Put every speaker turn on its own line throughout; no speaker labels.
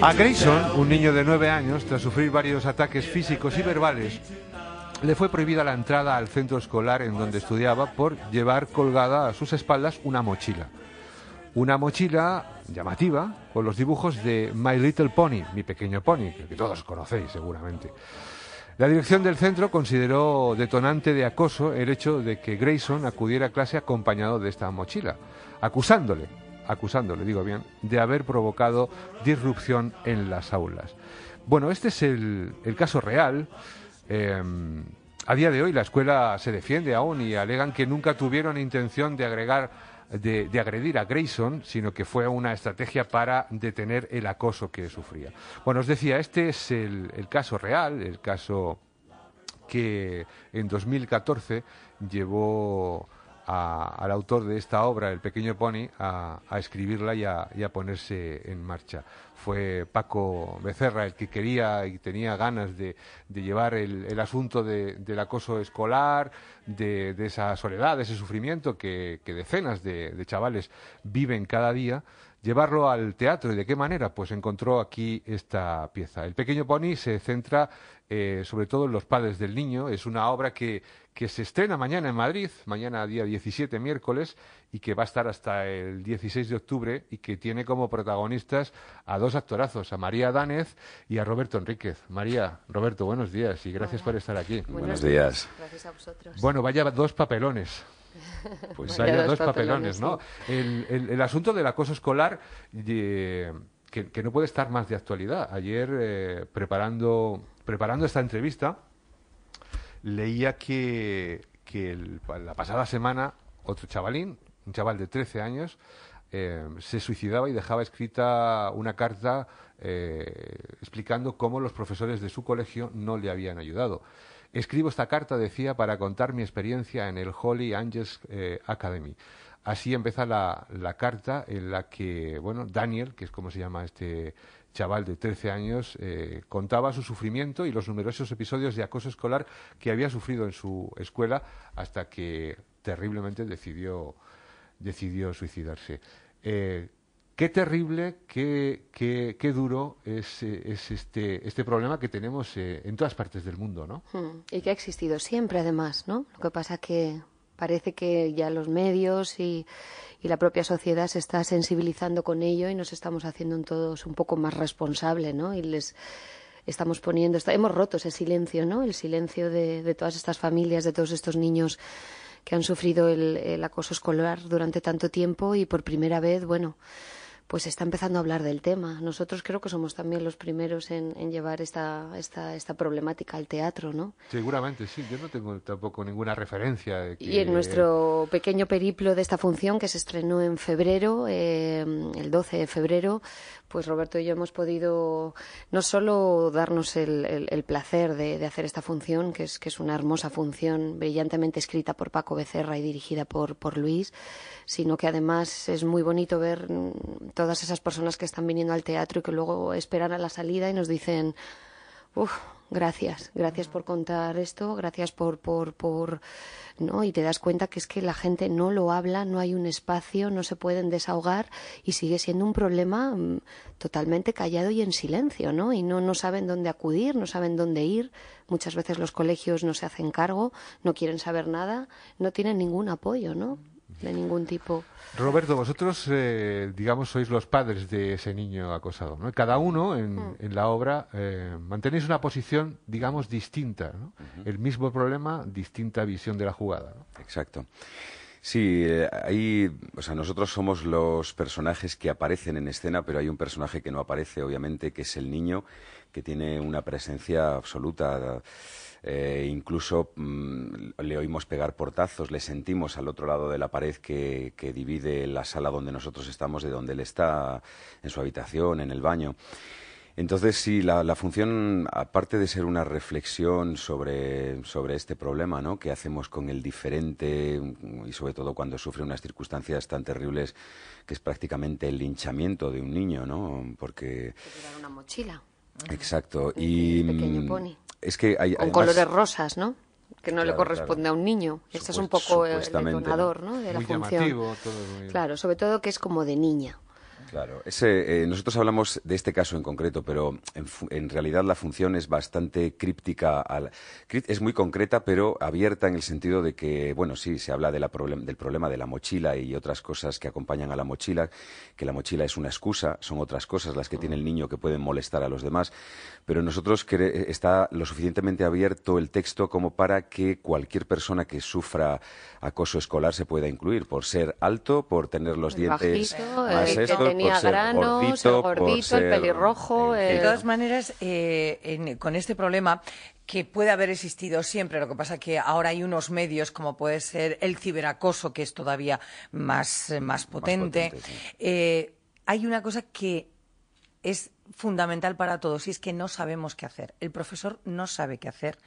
A Grayson, un niño de nueve años, tras sufrir varios ataques físicos y verbales, le fue prohibida la entrada al centro escolar en donde estudiaba por llevar colgada a sus espaldas una mochila. Una mochila llamativa con los dibujos de My Little Pony, mi pequeño pony, que todos conocéis seguramente. La dirección del centro consideró detonante de acoso el hecho de que Grayson acudiera a clase acompañado de esta mochila, acusándole acusando, le digo bien, de haber provocado disrupción en las aulas. Bueno, este es el, caso real. Em, a día de hoy la escuela se defiende aún y alegan que nunca tuvieron intención de agregar de, agredir a Grayson, sino que fue una estrategia para detener el acoso que sufría. Bueno, os decía, este es el, el caso real, el caso que en 2014 llevó al autor de esta obra, El Pequeño Pony, a, escribirla y a, ponerse en marcha. Fue Paco Becerra el que quería y tenía ganas de, llevar el, asunto del acoso escolar, de, esa soledad, de ese sufrimiento que decenas de chavales viven cada día llevarlo al teatro. ¿Y de qué manera? Pues encontró aquí esta pieza. El pequeño pony se centra eh, sobre todo en los padres del niño. Es una obra que, se estrena mañana en Madrid, mañana día 17, miércoles, y que va a estar hasta el 16 de octubre y que tiene como protagonistas a dos actorazos, a María Dánez y a Roberto Enríquez. María, Roberto, buenos días y gracias por estar aquí. Buenos, días. Gracias a vosotros. Bueno, vaya dos papelones. Pues hay dos papelones, ¿no? El, asunto del acoso escolar... que, no puede estar más de actualidad. Ayer, eh, preparando, preparando esta entrevista, leía que, que la pasada semana otro chavalín, un chaval de 13 años, em, se suicidaba y dejaba escrita una carta eh, explicando cómo los profesores de su colegio no le habían ayudado. Escribo esta carta, decía, para contar mi experiencia en el Holy Angels eh, Academy. Así empieza la, carta en la que, bueno, Daniel, que es como se llama este chaval de 13 años, eh, contaba su sufrimiento y los numerosos episodios de acoso escolar que había sufrido en su escuela hasta que terriblemente decidió, decidió suicidarse. Eh, Qué terrible, qué, qué, duro eh, es, este, este problema que tenemos eh, en todas partes del mundo, ¿no?
Hmm. Y que ha existido siempre, además, ¿no? Lo que pasa que parece que ya los medios y, la propia sociedad se está sensibilizando con ello y nos estamos haciendo todos un poco más responsables, ¿no? Y les estamos poniendo, hemos roto ese silencio, ¿no? El silencio de, todas estas familias, de todos estos niños que han sufrido el, el acoso escolar durante tanto tiempo y por primera vez, bueno, pues está empezando a hablar del tema. Nosotros creo que somos también los primeros en, llevar esta, esta, problemática al teatro, ¿no?
Seguramente, sí. Yo no tengo tampoco ninguna referencia. Y en nuestro
pequeño periplo de esta función, que se estrenó en febrero, eh, el 12 de febrero, pues Roberto y yo hemos podido no solo darnos el, placer de, hacer esta función, que es, que es una hermosa función, brillantemente escrita por Paco Becerra y dirigida por, por Luis, sino que además es muy bonito ver todas esas personas que están viniendo al teatro y que luego esperan a la salida y nos dicen, uff, gracias, gracias por contar esto, gracias por, por, por, ¿no? Y te das cuenta que es que la gente no lo habla, no hay un espacio, no se pueden desahogar y sigue siendo un problema mm, totalmente callado y en silencio, ¿no? Y no, no saben dónde acudir, no saben dónde ir. Muchas veces los colegios no se hacen cargo, no quieren saber nada, no tienen ningún apoyo, ¿no? de ningún tipo.
Roberto, vosotros, eh, digamos, sois los padres de ese niño acosado, ¿no? Cada uno en, mm. la obra eh, mantenéis una posición, digamos, distinta, ¿no? El mismo problema, distinta visión de la jugada. ¿no? Exacto.
Sí, eh, o sea, nosotros somos los personajes que aparecen en escena, pero hay un personaje que no aparece, obviamente, que es el niño, que tiene una presencia absoluta eh, incluso mm, le oímos pegar portazos, le sentimos al otro lado de la pared que, divide la sala donde nosotros estamos de donde él está, en su habitación, en el baño. Entonces, sí, la, función, aparte de ser una reflexión sobre, sobre este problema, ¿no? ¿Qué hacemos con el diferente? Mm, y sobre todo cuando sufre unas circunstancias tan terribles que es prácticamente el linchamiento de un niño, ¿no? Porque...
una mochila.
Exacto. Y, mm, Es que hay, Con colores
rosas, ¿no? que no le corresponde a un niño. esto es un poco el detonador ¿no? de la función. claro, sobre todo que es como de niña.
Claro, Ese, eh, nosotros hablamos de este caso en concreto, pero en, realidad la función es bastante críptica, al, es muy concreta, pero abierta en el sentido de que, bueno, sí, se habla de la del problema de la mochila y otras cosas que acompañan a la mochila, que la mochila es una excusa, son otras cosas las que tiene el niño que pueden molestar a los demás, pero nosotros está lo suficientemente abierto el texto como para que cualquier persona que sufra acoso escolar se pueda incluir, por ser alto, por tener los dientes más el
pelirrojo. De todas maneras, eh, con este problema que puede haber existido siempre, lo que pasa que ahora hay unos medios como puede ser el ciberacoso, que es todavía más, eh, potente. Eh, hay una cosa que es fundamental para todos y es que no sabemos qué hacer. El profesor no sabe qué hacer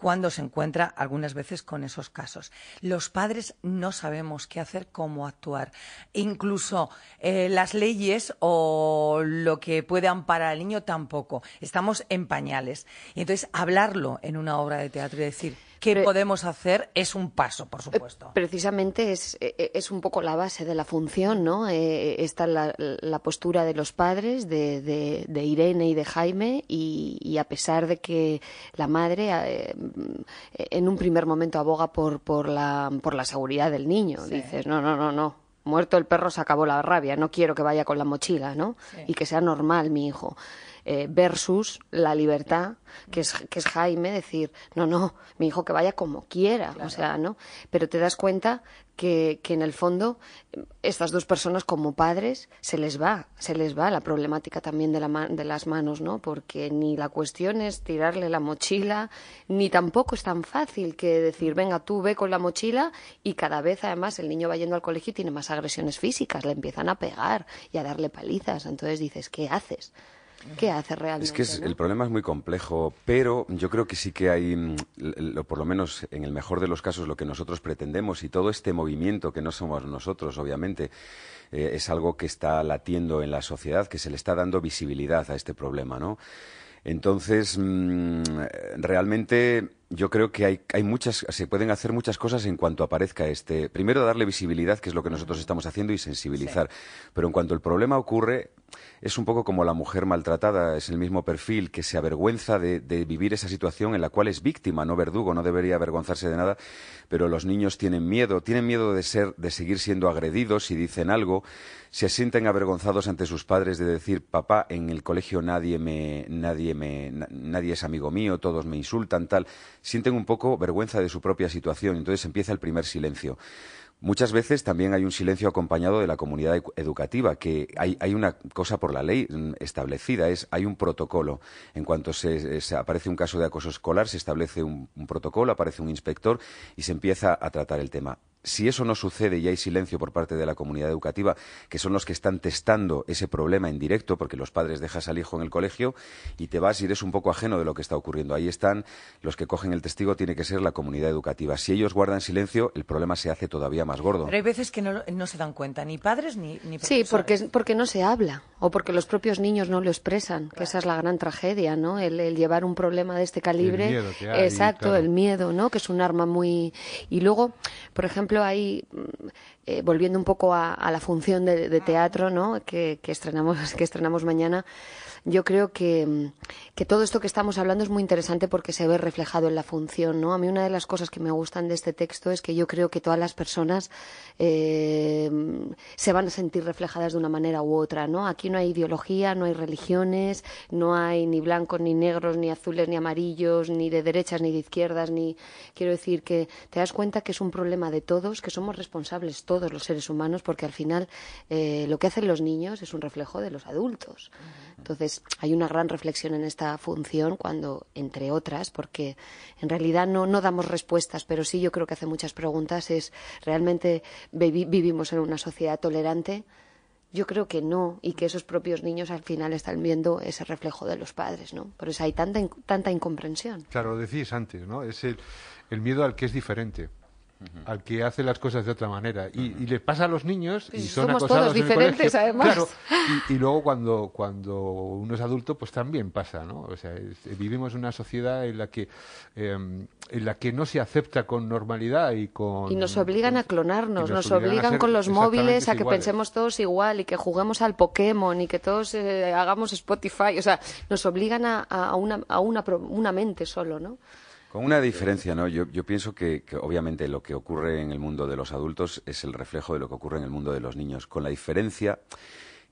cuando se encuentra algunas veces con esos casos. Los padres no sabemos qué hacer, cómo actuar. Incluso eh, las leyes o lo que puede amparar al niño tampoco. Estamos en pañales. Y entonces hablarlo en una obra de teatro y decir, qué podemos hacer es un paso, por eh, supuesto. Precisamente es, eh, eh, es un poco la base de la función, ¿no? está la, postura de los padres, de, Irene y de Jaime, y, a pesar de que la madre mm, en un primer momento aboga por, por, la, por la seguridad del niño, dices, no, no, no, no, muerto el perro se acabó la rabia, no quiero que vaya con la mochila, ¿no? Y que sea normal mi hijo. Eh, versus la libertad, que es, que es Jaime, decir, no, no, mi hijo que vaya como quiera, o sea, ¿no? Pero te das cuenta que, que, en el fondo em, estas dos personas como padres se les va, se les va la problemática también de, la de las manos, ¿no? Porque ni la cuestión es tirarle la mochila, ni tampoco es tan fácil que decir, venga, tú ve con la mochila y cada vez además el niño va yendo al colegio y tiene más agresiones físicas, le empiezan a pegar y a darle palizas, entonces dices, ¿qué haces? ¿Qué hace realmente? Es que el
problema es muy complejo, pero yo creo que sí que hay, mm, por lo menos en el mejor de los casos, lo que nosotros pretendemos y todo este movimiento que no somos nosotros, obviamente, eh, es algo que está latiendo en la sociedad, que se le está dando visibilidad a este problema, ¿no? Entonces, mm, realmente yo creo que hay, muchas, se pueden hacer muchas cosas en cuanto aparezca este. Primero, darle visibilidad, que es lo que nosotros estamos haciendo, y sensibilizar. Pero en cuanto el problema ocurre, es un poco como la mujer maltratada, es el mismo perfil que se avergüenza de, vivir esa situación en la cual es víctima, no verdugo, no debería avergonzarse de nada, pero los niños tienen miedo, tienen miedo de seguir siendo agredidos si dicen algo, se sienten avergonzados ante sus padres de decir, papá, en el colegio nadie me, nadie nadie es amigo mío, todos me insultan, tal, sienten un poco vergüenza de su propia situación, entonces empieza el primer silencio. Muchas veces también hay un silencio acompañado de la comunidad educativa, que hay, una cosa por la ley mm, establecida, es hay un protocolo. En cuanto se, aparece un caso de acoso escolar, se establece un protocolo, aparece un inspector y se empieza a tratar el tema si eso no sucede y hay silencio por parte de la comunidad educativa, que son los que están testando ese problema en directo, porque los padres dejas al hijo en el colegio y te vas y eres un poco ajeno de lo que está ocurriendo. Ahí están los que cogen el testigo, tiene que ser la comunidad educativa. Si ellos guardan silencio, el problema se hace todavía más gordo. Pero
hay veces que no, se dan cuenta, ni padres ni, Sí, porque, porque no se habla o porque los propios niños no lo expresan, que esa es la gran tragedia, ¿no? El, llevar un problema de este calibre. El miedo que exacto, el miedo, ¿no? Que es un arma muy. Y luego, por ejemplo, ejemplo, ahí, mm, eh, volviendo un poco a, la función de, teatro, ¿no? Que, que, estrenamos, que estrenamos mañana, yo creo que, mm, que, todo esto que estamos hablando es muy interesante porque se ve reflejado en la función, ¿no? A mí una de las cosas que me gustan de este texto es que yo creo que todas las personas eh, mm, se van a sentir reflejadas de una manera u otra, ¿no? Aquí no hay ideología, no hay religiones, no hay ni blancos, ni negros, ni azules, ni amarillos, ni de derechas, ni de izquierdas, ni... Quiero decir que te das cuenta que es un problema de todos, que somos responsables todos los seres humanos porque al final eh, lo que hacen los niños es un reflejo de los adultos. Entonces, hay una gran reflexión en esta función cuando, entre otras, porque en realidad no, damos respuestas, pero sí yo creo que hace muchas preguntas, es realmente vivimos en una sociedad tolerante. Yo creo que no, y que esos propios niños al final están viendo ese reflejo de los padres, ¿no? Por eso hay tanta, tanta incomprensión.
Claro, lo decís antes, ¿no? Es el miedo al que es diferente al que hace las cosas de otra manera. Y, le pasa a los niños y son Somos todos diferentes, además. y, luego cuando, cuando uno es adulto, pues también pasa, ¿no? O sea, vivimos una sociedad en la que em, en la que no se acepta con normalidad y con... Y nos
obligan a clonarnos, nos, obligan, con los móviles a que pensemos todos igual y que juguemos al Pokémon y que todos eh, hagamos Spotify. O sea, nos obligan a, una, a una mente solo, ¿no?
Con una diferencia, ¿no? Yo, pienso que, que, obviamente lo que ocurre en el mundo de los adultos es el reflejo de lo que ocurre en el mundo de los niños, con la diferencia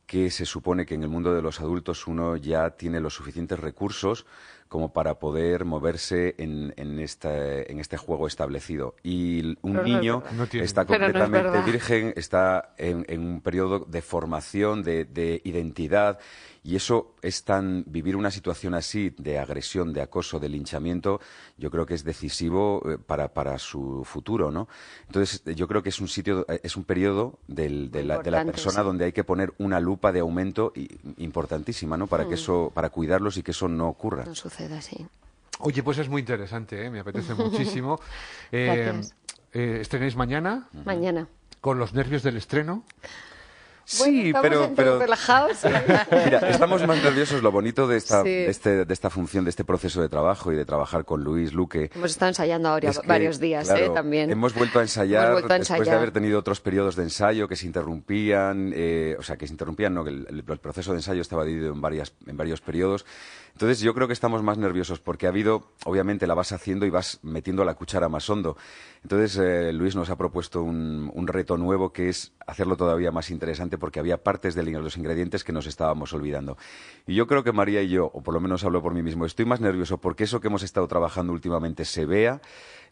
que se supone que en el mundo de los adultos uno ya tiene los suficientes recursos como para poder moverse en, en, este, juego establecido. Y un niño está completamente virgen, está en, un periodo de formación, de, identidad. Y eso es tan vivir una situación así de agresión, de acoso, de linchamiento, yo creo que es decisivo eh, para, su futuro, ¿no? Entonces, yo creo que es un sitio, es un periodo de, la, persona donde hay que poner una lupa de aumento importantísima, ¿no? Para que mm. eso, para cuidarlos y que eso no ocurra.
Oye, pues es muy interesante, ¿eh? me apetece muchísimo. Eh, eh mañana? Mañana. ¿Con los nervios del estreno?
Sí, pero, pero... relajados. ¿eh? Mira, estamos más
nerviosos. Lo
bonito de esta, este, de esta función, de este proceso de trabajo y de trabajar con Luis Luque.
Hemos estado ensayando ahora varios días también. Hemos
vuelto a ensayar después de haber tenido otros periodos de ensayo que se interrumpían. o sea, que se interrumpían, no, que el, el, proceso de ensayo estaba dividido en, varias, en varios periodos. Entonces yo creo que estamos más nerviosos porque ha habido, obviamente la vas haciendo y vas metiendo la cuchara más hondo. Entonces eh, Luis nos ha propuesto un, reto nuevo que es hacerlo todavía más interesante porque había partes de los ingredientes que nos estábamos olvidando. Y yo creo que María y yo, o por lo menos hablo por mí mismo, estoy más nervioso porque eso que hemos estado trabajando últimamente se vea,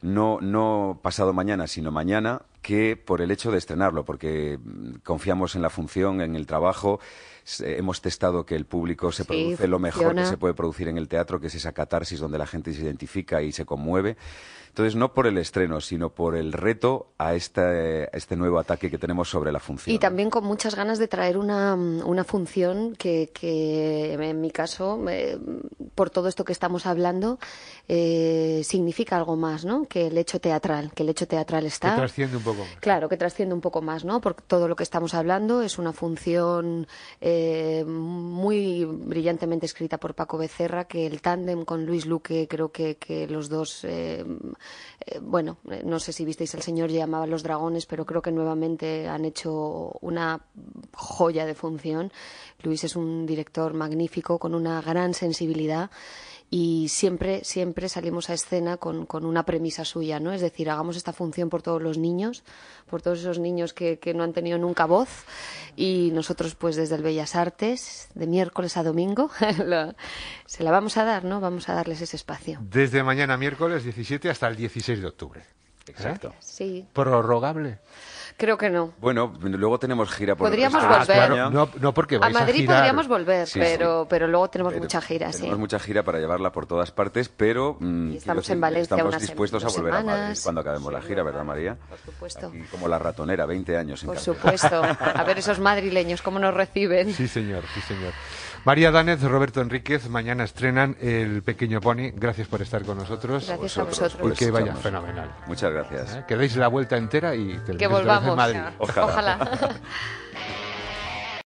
no, no pasado mañana, sino mañana, que por el hecho de estrenarlo, porque mm, confiamos en la función, en el trabajo. Eh, hemos testado que el público se produce lo mejor que se puede producir en el teatro, que es esa catarsis donde la gente se identifica y se conmueve. Entonces, no por el estreno, sino por el reto a este, nuevo ataque que tenemos sobre la
función. Y también con muchas ganas de traer una, mm, función que, em, en mi caso, eh, por todo esto que estamos hablando, eh, significa algo más, ¿no? Que el hecho teatral, que el hecho teatral está. Claro, que trasciende un poco más, ¿no? Porque todo lo que estamos hablando es una función eh, muy brillantemente escrita por Paco Becerra, que el tándem con Luis Luque, creo que, los dos, eh, eh, bueno, no sé si visteis El Señor llamaba los dragones, pero creo que nuevamente han hecho una joya de función. Luis es un director magnífico, con una gran sensibilidad y siempre, siempre salimos a escena con, con, una premisa suya, ¿no? Es decir, hagamos esta función por todos los niños, por todos esos niños que, que no han tenido nunca voz y nosotros pues desde el Bellas Artes, de miércoles a domingo, se la vamos a dar, ¿no? Vamos a darles ese espacio.
Desde mañana miércoles 17 hasta el 16 de octubre. Exacto. Sí. Prorrogable. Creo que no. Bueno, luego
tenemos gira por Podríamos volver. Ah, no, no, porque vais a Madrid podríamos volver, pero,
pero luego tenemos mucha gira, sí. Tenemos
mucha gira para llevarla por todas partes, pero mm, estamos en Valencia estamos dispuestos a volver a Madrid cuando acabemos la gira, ¿verdad, María? Por
supuesto. como la
ratonera, 20 años. sin Por supuesto. A ver esos
madrileños, cómo nos reciben. Sí,
señor, sí, señor. María Danez, Roberto Enríquez, mañana estrenan El Pequeño Pony. Gracias por estar con nosotros. Gracias a vosotros. que vaya fenomenal. Muchas gracias. ¿Eh? Que deis la vuelta entera y te Que volvamos. Ojalá.